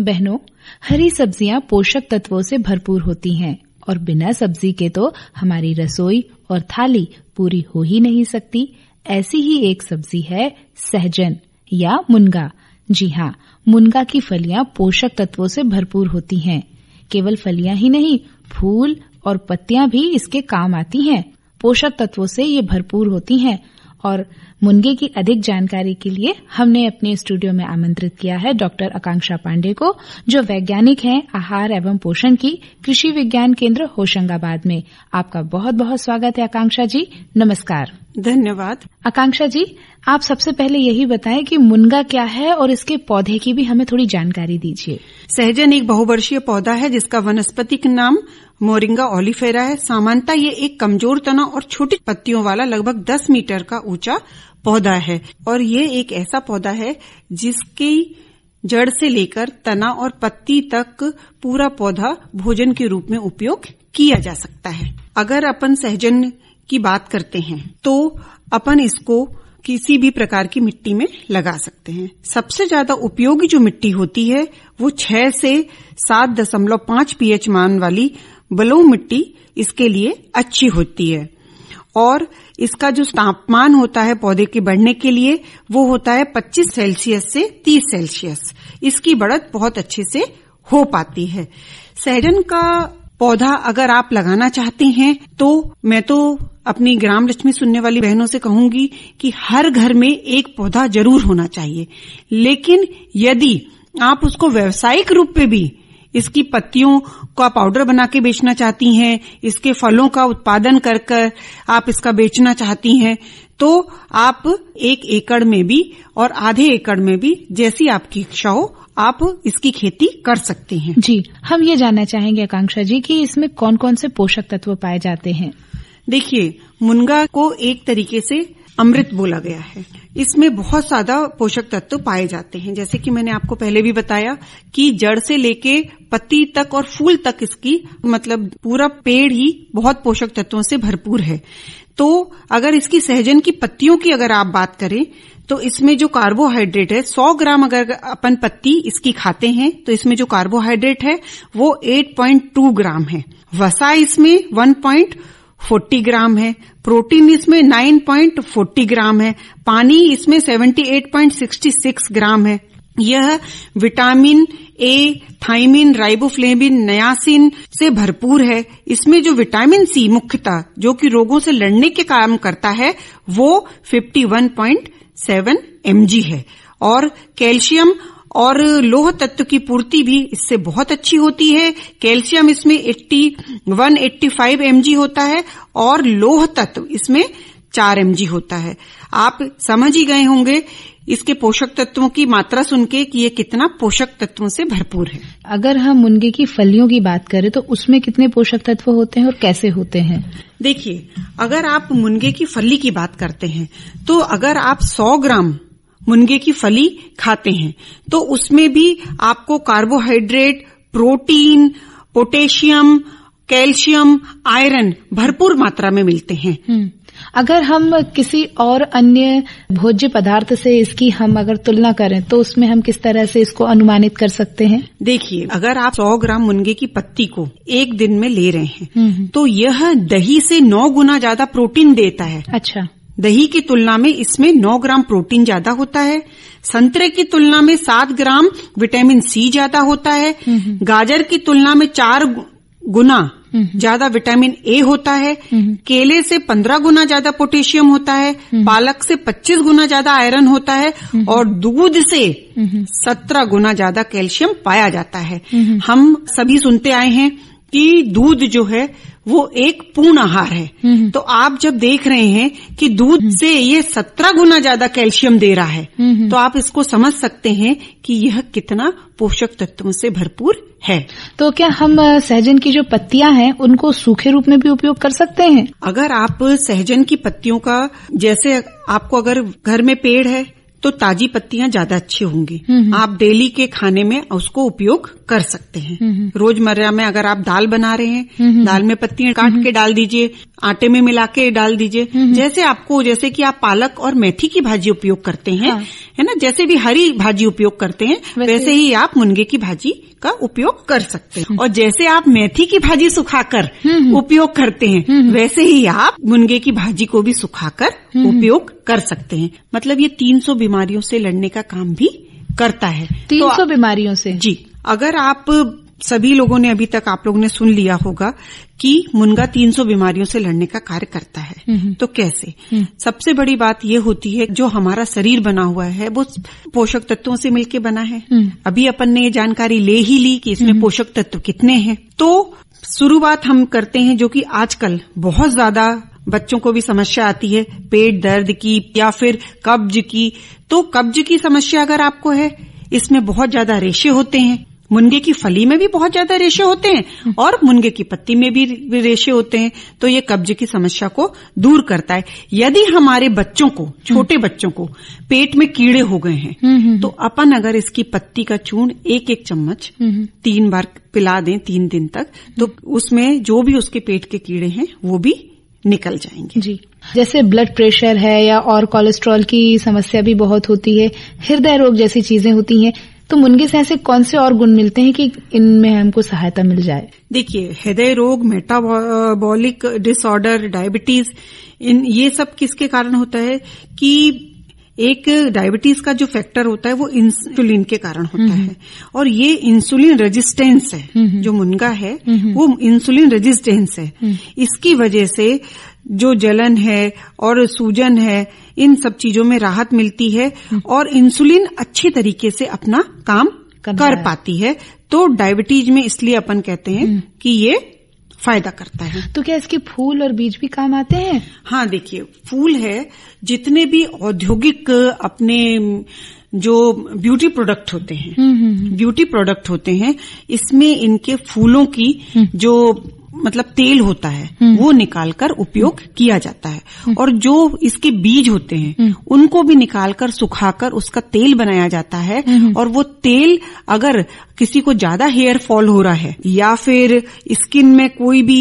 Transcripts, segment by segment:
बहनों हरी सब्जियां पोषक तत्वों से भरपूर होती हैं और बिना सब्जी के तो हमारी रसोई और थाली पूरी हो ही नहीं सकती ऐसी ही एक सब्जी है सहजन या मुनगा जी हाँ मुनगा की फलियां पोषक तत्वों से भरपूर होती हैं केवल फलियां ही नहीं फूल और पत्तियां भी इसके काम आती हैं पोषक तत्वों से ये भरपूर होती हैं और मुनगे की अधिक जानकारी के लिए हमने अपने स्टूडियो में आमंत्रित किया है डॉक्टर आकांक्षा पांडे को जो वैज्ञानिक हैं आहार एवं पोषण की कृषि विज्ञान केंद्र होशंगाबाद में आपका बहुत बहुत स्वागत है आकांक्षा जी नमस्कार धन्यवाद आकांक्षा जी आप सबसे पहले यही बताएं कि मुनगा क्या है और इसके पौधे की भी हमें थोड़ी जानकारी दीजिए सहजन एक बहुवर्षीय पौधा है जिसका वनस्पतिक नाम मोरिंगा ओलिफेरा है सामान्यतः ये एक कमजोर तना और छोटी पत्तियों वाला लगभग 10 मीटर का ऊंचा पौधा है और ये एक ऐसा पौधा है जिसकी जड़ से लेकर तना और पत्ती तक पूरा पौधा भोजन के रूप में उपयोग किया जा सकता है अगर अपन सहजन की बात करते हैं तो अपन इसको किसी भी प्रकार की मिट्टी में लगा सकते हैं सबसे ज्यादा उपयोगी जो मिट्टी होती है वो छह से सात दशमलव पांच पीएच मान वाली बलो मिट्टी इसके लिए अच्छी होती है और इसका जो तापमान होता है पौधे के बढ़ने के लिए वो होता है 25 सेल्सियस से 30 सेल्सियस इसकी बढ़त बहुत अच्छे से हो पाती है सहजन का पौधा अगर आप लगाना चाहते हैं तो मैं तो अपनी ग्राम लक्ष्मी सुनने वाली बहनों से कहूंगी कि हर घर में एक पौधा जरूर होना चाहिए लेकिन यदि आप उसको व्यावसायिक रूप में भी इसकी पत्तियों का पाउडर बना के बेचना चाहती हैं इसके फलों का उत्पादन कर आप इसका बेचना चाहती हैं तो आप एक एकड़ में भी और आधे एकड़ में भी जैसी आपकी इच्छा हो आप इसकी खेती कर सकते हैं जी हम ये जानना चाहेंगे आकांक्षा जी कि इसमें कौन कौन से पोषक तत्व पाए जाते हैं देखिए मुनगा को एक तरीके से अमृत बोला गया है इसमें बहुत ज्यादा पोषक तत्व पाए जाते हैं जैसे कि मैंने आपको पहले भी बताया कि जड़ से लेके पत्ती तक और फूल तक इसकी मतलब पूरा पेड़ ही बहुत पोषक तत्वों से भरपूर है तो अगर इसकी सहजन की पत्तियों की अगर आप बात करें तो इसमें जो कार्बोहाइड्रेट है 100 ग्राम अगर अपन पत्ती इसकी खाते हैं तो इसमें जो कार्बोहाइड्रेट है वो 8.2 ग्राम है वसा इसमें 40 ग्राम है प्रोटीन इसमें 9.40 ग्राम है पानी इसमें 78.66 ग्राम है यह vitamin A thiamine riboflavin niacin से भरपूर है इसमें जो विटामिन सी मुख्यतः जो कि रोगों से लड़ने के काम करता है वो 51.7 एमजी है और कैल्शियम और लोह तत्व की पूर्ति भी इससे बहुत अच्छी होती है कैल्शियम इसमें 80 185 जी होता है और लोह तत्व इसमें 4 जी होता है आप समझ ही गए होंगे इसके पोषक तत्वों की मात्रा सुन के कि ये कितना पोषक तत्वों से भरपूर है अगर हम मुनगे की फलियों की बात करें तो उसमें कितने पोषक तत्व होते हैं और कैसे होते हैं देखिए अगर आप मुनगे की फली की बात करते हैं तो अगर आप 100 ग्राम मुनगे की फली खाते हैं तो उसमें भी आपको carbohydrate protein potassium calcium iron भरपूर मात्रा में मिलते हैं हम्म। अगर हम किसी और अन्य भोज्य पदार्थ से इसकी हम अगर तुलना करें तो उसमें हम किस तरह से इसको अनुमानित कर सकते हैं देखिए अगर आप 100 ग्राम मुनगे की पत्ती को एक दिन में ले रहे हैं हम्म। तो यह दही से नौ गुना ज्यादा प्रोटीन देता है अच्छा दही की तुलना में इसमें 9 ग्राम प्रोटीन ज्यादा होता है संतरे की तुलना में 7 ग्राम विटामिन सी ज्यादा होता है गाजर की तुलना में चार गुना ज्यादा विटामिन ए होता है केले से पंद्रह गुना ज्यादा पोटेशियम होता है पालक से पच्चीस गुना ज्यादा आयरन होता है और दूध से सत्रह गुना ज्यादा कैल्शियम पाया जाता है हम सभी सुनते आए हैं कि दूध जो है वो एक पूर्ण आहार है हम्म, हम्म। तो आप जब देख रहे हैं कि दूध हम्म। से ये सत्रह गुना ज्यादा कैल्शियम दे रहा है तो आप इसको समझ सकते हैं कि यह कितना पोषक तत्वों से भरपूर है तो क्या हम सहजन की जो पत्तियां हैं उनको सूखे रूप में भी उपयोग कर सकते हैं अगर आप सहजन की पत्तियों का जैसे आपको अगर घर में पेड़ है तो ताजी पत्तियां ज्यादा अच्छी होंगी आप डेली के खाने में उसको उपयोग कर सकते हैं हम्म, हम्म। रोजमर्रा में अगर आप दाल बना रहे हैं हम्म, दाल में पत्तियां काट के डाल दीजिए आटे में मिला के डाल दीजिए जैसे आपको जैसे कि आप पालक और मेथी की भाजी उपयोग करते हैं हाँ। है ना जैसे भी हरी भाजी उपयोग करते हैं वैसे, वैसे ही आप मुनगे की भाजी का उपयोग कर सकते हैं और जैसे आप मेथी की भाजी सुखाकर उपयोग करते हैं वैसे ही आप मुनगे की भाजी को भी सुखाकर उपयोग कर सकते हैं मतलब ये 300 बीमारियों से लड़ने का काम भी करता है 300 तो, बीमारियों से जी अगर आप सभी लोगों ने अभी तक आप लोगों ने सुन लिया होगा कि मुनगा 300 बीमारियों से लड़ने का कार्य करता है हम्म, हम्म। तो कैसे हम्म। सबसे बड़ी बात यह होती है जो हमारा शरीर बना हुआ है वो पोषक तत्वों से मिलकर बना है अभी अपन ने ये जानकारी ले ही ली कि इसमें पोषक तत्व कितने हैं तो शुरुआत हम करते हैं जो कि आजकल बहुत ज्यादा बच्चों को भी समस्या आती है पेट दर्द की या फिर कब्ज की तो कब्ज की समस्या अगर आपको है इसमें बहुत ज्यादा रेशे होते हैं मुनगे की फली में भी बहुत ज्यादा रेशे होते हैं और मुनगे की पत्ती में भी रेशे होते हैं तो ये कब्ज की समस्या को दूर करता है यदि हमारे बच्चों को छोटे बच्चों को पेट में कीड़े हो गए हैं हम्म, हम्म, तो हम्म। अपन अगर इसकी पत्ती का चूर्ण एक एक चम्मच तीन बार पिला दें तीन दिन तक तो उसमें जो भी उसके पेट के कीड़े हैं वो भी निकल जाएंगे जी जैसे ब्लड प्रेशर है या और कोलेस्ट्रॉल की समस्या भी बहुत होती है हृदय रोग जैसी चीजें होती हैं तो मुनगे से ऐसे कौन से और गुण मिलते हैं कि इनमें हमको सहायता मिल जाए देखिए हृदय रोग मेटाबॉलिक डिसऑर्डर डायबिटीज इन ये सब किसके कारण होता है कि एक डायबिटीज का जो फैक्टर होता है वो इंसुलिन के कारण होता हम्म, हम्म। है और ये इंसुलिन रेजिस्टेंस है हम्म, जो मुनगा है वो इंसुलिन रेजिस्टेंस है इसकी वजह से जो जलन है और सूजन है इन सब चीजों में राहत मिलती है और इंसुलिन अच्छे तरीके से अपना काम कर पाती है तो डायबिटीज में इसलिए अपन कहते हैं हम्म। कि ये फायदा करता है तो क्या इसके फूल और बीज भी काम आते हैं हाँ देखिए फूल है जितने भी औद्योगिक अपने जो ब्यूटी प्रोडक्ट होते हैं ब्यूटी हम्म, प्रोडक्ट हम्म, होते हैं इसमें इनके फूलों की जो मतलब तेल होता है हम्म। वो निकालकर उपयोग किया जाता है हम्म। और जो इसके बीज होते हैं हम्म। उनको भी निकालकर सुखाकर उसका तेल बनाया जाता है और वो तेल अगर किसी को ज्यादा हेयर फॉल हो रहा है या फिर स्किन में कोई भी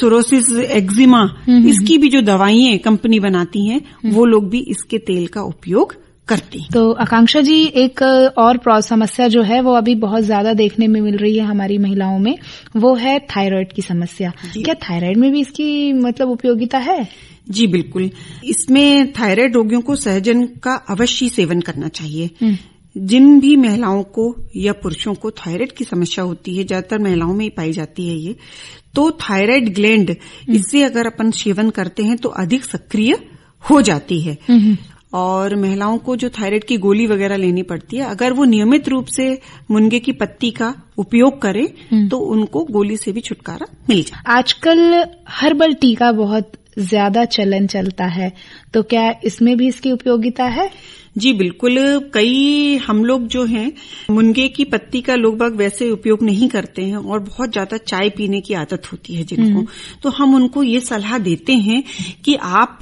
सोरोसिस एक्जिमा इसकी भी जो दवाइयां कंपनी बनाती हैं वो लोग भी इसके तेल का उपयोग करती तो आकांक्षा जी एक और समस्या जो है वो अभी बहुत ज्यादा देखने में मिल रही है हमारी महिलाओं में वो है थायराइड की समस्या क्या थायराइड में भी इसकी मतलब उपयोगिता है जी बिल्कुल इसमें थायराइड रोगियों को सहजन का अवश्य सेवन करना चाहिए हम्म। जिन भी महिलाओं को या पुरुषों को थायराइड की समस्या होती है ज्यादातर महिलाओं में ही पाई जाती है ये तो थायराइड ग्लैंड हम्म। इससे अगर अपन सेवन करते हैं तो अधिक सक्रिय हो जाती है हम्म, और महिलाओं को जो थायराइड की गोली वगैरह लेनी पड़ती है अगर वो नियमित रूप से मुनगे की पत्ती का उपयोग करें हम्म। तो उनको गोली से भी छुटकारा मिल जाए आजकल हर्बल टी का बहुत ज्यादा चलन चलता है तो क्या इसमें भी इसकी उपयोगिता है जी बिल्कुल कई हम लोग जो हैं मुनगे की पत्ती का लोग बाग वैसे उपयोग नहीं करते हैं और बहुत ज्यादा चाय पीने की आदत होती है जिनको हम्म। तो हम उनको ये सलाह देते हैं कि आप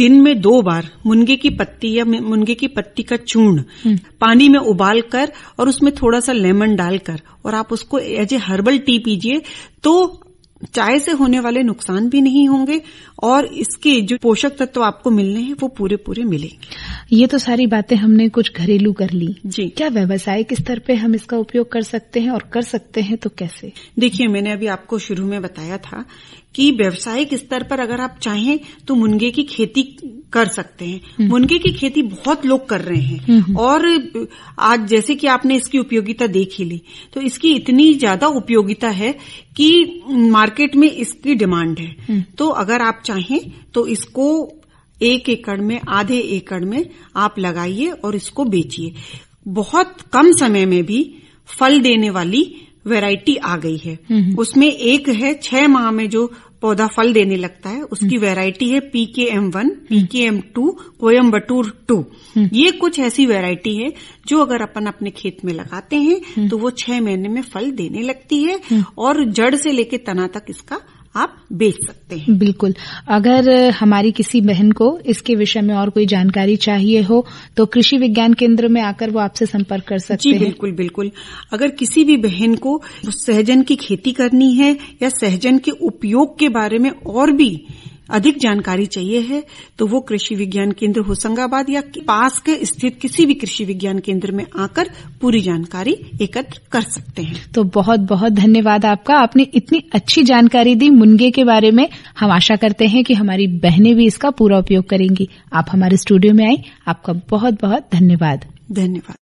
दिन में दो बार मुनगे की पत्ती या मुनगे की पत्ती का चूर्ण हम्म। पानी में उबाल कर और उसमें थोड़ा सा लेमन डालकर और आप उसको एज ए हर्बल टी पीजिए तो चाय से होने वाले नुकसान भी नहीं होंगे और इसके जो पोषक तत्व आपको मिलने हैं वो पूरे पूरे मिलेंगे ये तो सारी बातें हमने कुछ घरेलू कर ली जी क्या व्यवसायिक स्तर पे हम इसका उपयोग कर सकते हैं और कर सकते हैं तो कैसे देखिए मैंने अभी आपको शुरू में बताया था कि व्यवसायिक स्तर पर अगर आप चाहें तो मुनगे की खेती कर सकते हैं हम्म। मुनगे की खेती बहुत लोग कर रहे हैं हम्म, हम्म। और आज जैसे कि आपने इसकी उपयोगिता देख ही ली तो इसकी इतनी ज्यादा उपयोगिता है कि मार्केट में इसकी डिमांड है तो अगर आप चाहें तो इसको एक एकड़ में आधे एकड़ में आप लगाइए और इसको बेचिए बहुत कम समय में भी फल देने वाली वैरायटी आ गई है हम्म, हम्म। उसमें एक है छह माह में जो पौधा फल देने लगता है उसकी हम्म। वैरायटी है PK M one PK M two Coimbatore two ये कुछ ऐसी वैरायटी है जो अगर अपन अपने खेत में लगाते हैं तो वो छह महीने में फल देने लगती है और जड़ से लेके तना तक इसका आप बेच सकते हैं बिल्कुल अगर हमारी किसी बहन को इसके विषय में और कोई जानकारी चाहिए हो तो कृषि विज्ञान केंद्र में आकर वो आपसे संपर्क कर सकते जी, हैं बिल्कुल बिल्कुल अगर किसी भी बहन को सहजन की खेती करनी है या सहजन के उपयोग के बारे में और भी अधिक जानकारी चाहिए है तो वो कृषि विज्ञान केंद्र होशंगाबाद या पास के स्थित किसी भी कृषि विज्ञान केंद्र में आकर पूरी जानकारी एकत्र कर सकते हैं तो बहुत बहुत धन्यवाद आपका आपने इतनी अच्छी जानकारी दी मुनगे के बारे में हम आशा करते हैं कि हमारी बहनें भी इसका पूरा उपयोग करेंगी आप हमारे स्टूडियो में आई आपका बहुत बहुत धन्यवाद धन्यवाद